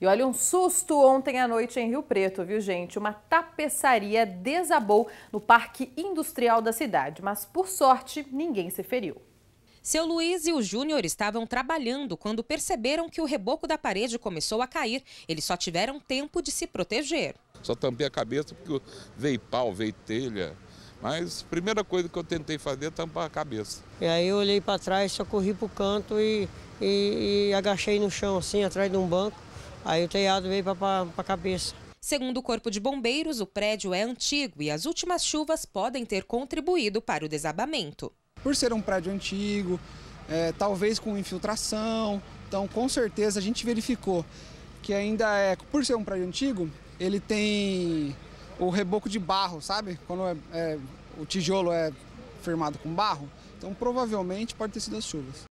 E olha um susto ontem à noite em Rio Preto, viu gente? Uma tapeçaria desabou no Parque Industrial da cidade, mas por sorte ninguém se feriu. Seu Luiz e o Júnior estavam trabalhando quando perceberam que o reboco da parede começou a cair. Eles só tiveram tempo de se proteger. Só tampei a cabeça porque veio pau, veio telha. Mas a primeira coisa que eu tentei fazer é tampar a cabeça. E aí eu olhei para trás, só corri para o canto e, e, e agachei no chão assim, atrás de um banco. Aí o telhado veio para a cabeça. Segundo o Corpo de Bombeiros, o prédio é antigo e as últimas chuvas podem ter contribuído para o desabamento. Por ser um prédio antigo, é, talvez com infiltração, então com certeza a gente verificou que ainda é, por ser um prédio antigo, ele tem o reboco de barro, sabe? Quando é, é, o tijolo é firmado com barro, então provavelmente pode ter sido as chuvas.